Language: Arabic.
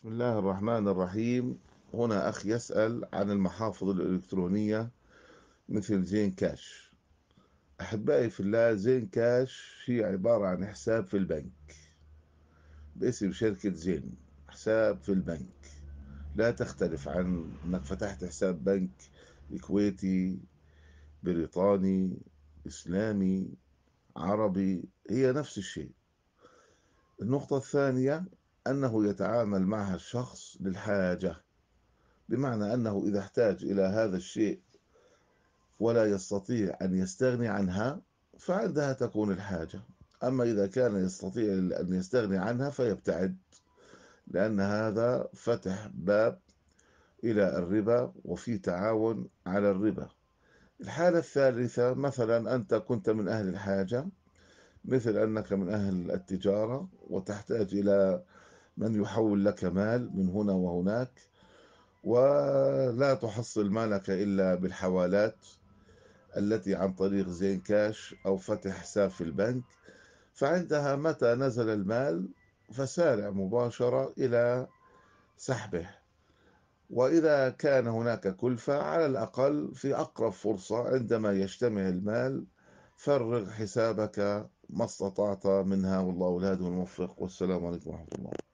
بسم الله الرحمن الرحيم هنا أخ يسأل عن المحافظ الإلكترونية مثل زين كاش أحبائي في الله زين كاش هي عبارة عن حساب في البنك باسم شركة زين حساب في البنك لا تختلف عن أنك فتحت حساب بنك كويتي بريطاني إسلامي عربي هي نفس الشيء النقطة الثانية أنه يتعامل معها الشخص للحاجة بمعنى أنه إذا احتاج إلى هذا الشيء ولا يستطيع أن يستغني عنها فعندها تكون الحاجة أما إذا كان يستطيع أن يستغني عنها فيبتعد لأن هذا فتح باب إلى الربا وفي تعاون على الربا الحالة الثالثة مثلا أنت كنت من أهل الحاجة مثل أنك من أهل التجارة وتحتاج إلى من يحول لك مال من هنا وهناك ولا تحصل مالك إلا بالحوالات التي عن طريق زين كاش أو فتح حساب في البنك فعندها متى نزل المال فسارع مباشرة إلى سحبه وإذا كان هناك كلفة على الأقل في أقرب فرصة عندما يجتمع المال فرغ حسابك ما استطعت منها والله أولاد الموفق والسلام عليكم ورحمة الله